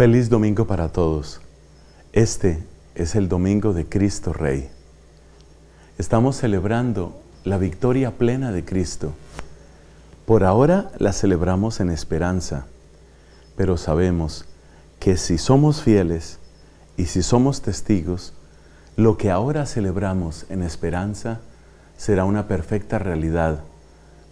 Feliz domingo para todos. Este es el domingo de Cristo Rey. Estamos celebrando la victoria plena de Cristo. Por ahora la celebramos en esperanza, pero sabemos que si somos fieles y si somos testigos, lo que ahora celebramos en esperanza será una perfecta realidad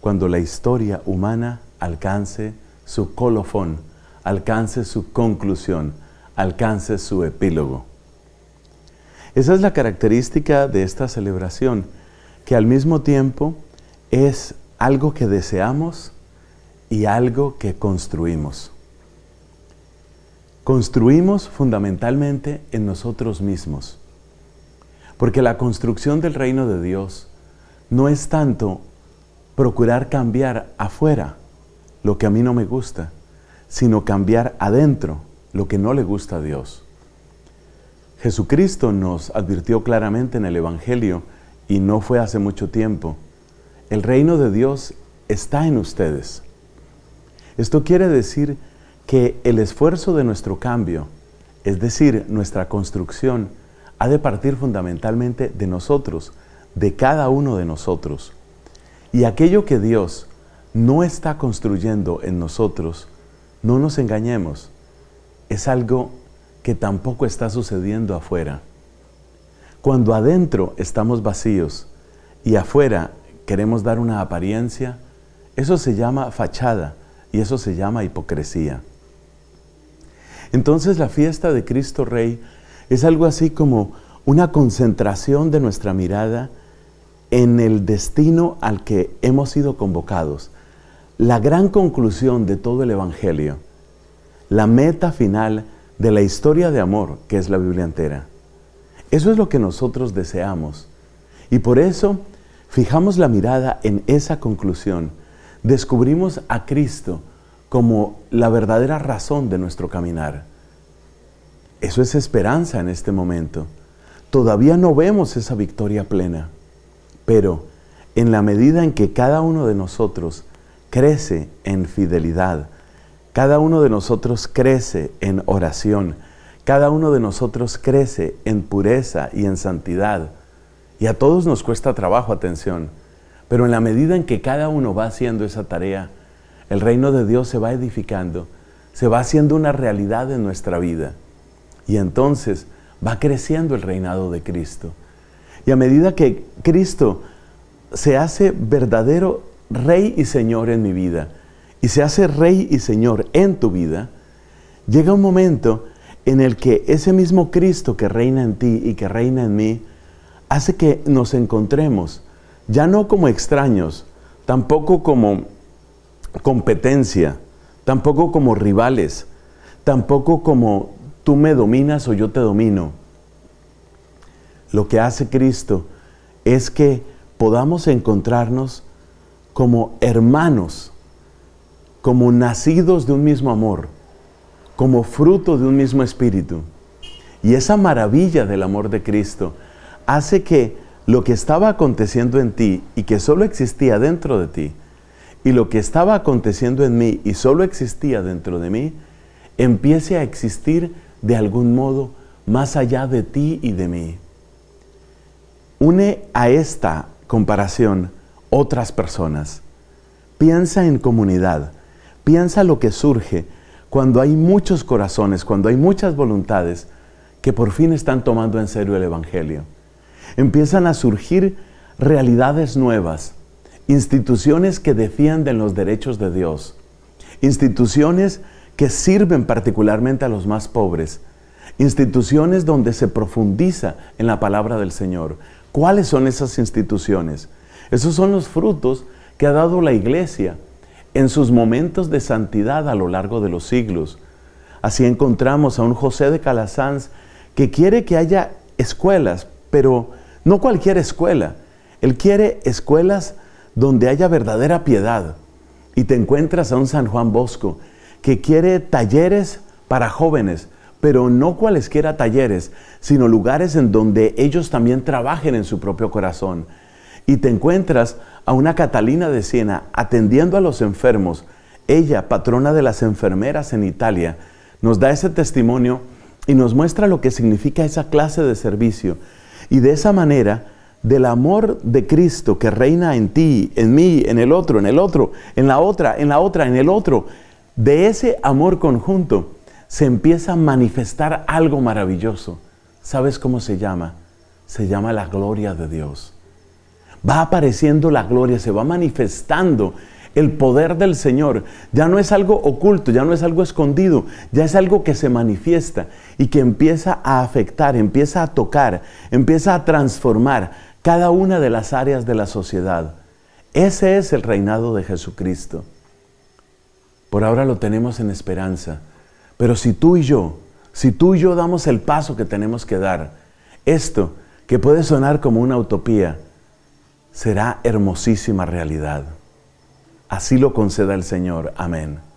cuando la historia humana alcance su colofón alcance su conclusión, alcance su epílogo. Esa es la característica de esta celebración, que al mismo tiempo es algo que deseamos y algo que construimos. Construimos fundamentalmente en nosotros mismos, porque la construcción del reino de Dios no es tanto procurar cambiar afuera lo que a mí no me gusta, sino cambiar adentro lo que no le gusta a Dios. Jesucristo nos advirtió claramente en el Evangelio, y no fue hace mucho tiempo, el reino de Dios está en ustedes. Esto quiere decir que el esfuerzo de nuestro cambio, es decir, nuestra construcción, ha de partir fundamentalmente de nosotros, de cada uno de nosotros. Y aquello que Dios no está construyendo en nosotros, no nos engañemos, es algo que tampoco está sucediendo afuera. Cuando adentro estamos vacíos y afuera queremos dar una apariencia, eso se llama fachada y eso se llama hipocresía. Entonces la fiesta de Cristo Rey es algo así como una concentración de nuestra mirada en el destino al que hemos sido convocados, la gran conclusión de todo el Evangelio, la meta final de la historia de amor que es la Biblia entera. Eso es lo que nosotros deseamos. Y por eso fijamos la mirada en esa conclusión. Descubrimos a Cristo como la verdadera razón de nuestro caminar. Eso es esperanza en este momento. Todavía no vemos esa victoria plena, pero en la medida en que cada uno de nosotros crece en fidelidad. Cada uno de nosotros crece en oración. Cada uno de nosotros crece en pureza y en santidad. Y a todos nos cuesta trabajo, atención. Pero en la medida en que cada uno va haciendo esa tarea, el reino de Dios se va edificando, se va haciendo una realidad en nuestra vida. Y entonces va creciendo el reinado de Cristo. Y a medida que Cristo se hace verdadero rey y señor en mi vida y se hace rey y señor en tu vida, llega un momento en el que ese mismo Cristo que reina en ti y que reina en mí, hace que nos encontremos, ya no como extraños, tampoco como competencia, tampoco como rivales, tampoco como tú me dominas o yo te domino. Lo que hace Cristo es que podamos encontrarnos como hermanos, como nacidos de un mismo amor, como fruto de un mismo espíritu. Y esa maravilla del amor de Cristo hace que lo que estaba aconteciendo en ti y que solo existía dentro de ti, y lo que estaba aconteciendo en mí y solo existía dentro de mí, empiece a existir de algún modo más allá de ti y de mí. Une a esta comparación otras personas. Piensa en comunidad, piensa lo que surge cuando hay muchos corazones, cuando hay muchas voluntades que por fin están tomando en serio el Evangelio. Empiezan a surgir realidades nuevas, instituciones que defienden los derechos de Dios, instituciones que sirven particularmente a los más pobres, instituciones donde se profundiza en la palabra del Señor. ¿Cuáles son esas instituciones? Esos son los frutos que ha dado la iglesia en sus momentos de santidad a lo largo de los siglos. Así encontramos a un José de Calasanz que quiere que haya escuelas, pero no cualquier escuela. Él quiere escuelas donde haya verdadera piedad. Y te encuentras a un San Juan Bosco que quiere talleres para jóvenes, pero no cualesquiera talleres, sino lugares en donde ellos también trabajen en su propio corazón y te encuentras a una Catalina de Siena atendiendo a los enfermos, ella, patrona de las enfermeras en Italia, nos da ese testimonio y nos muestra lo que significa esa clase de servicio. Y de esa manera, del amor de Cristo que reina en ti, en mí, en el otro, en el otro, en la otra, en la otra, en el otro, de ese amor conjunto se empieza a manifestar algo maravilloso. ¿Sabes cómo se llama? Se llama la gloria de Dios va apareciendo la gloria, se va manifestando el poder del Señor. Ya no es algo oculto, ya no es algo escondido, ya es algo que se manifiesta y que empieza a afectar, empieza a tocar, empieza a transformar cada una de las áreas de la sociedad. Ese es el reinado de Jesucristo. Por ahora lo tenemos en esperanza, pero si tú y yo, si tú y yo damos el paso que tenemos que dar, esto que puede sonar como una utopía, será hermosísima realidad. Así lo conceda el Señor. Amén.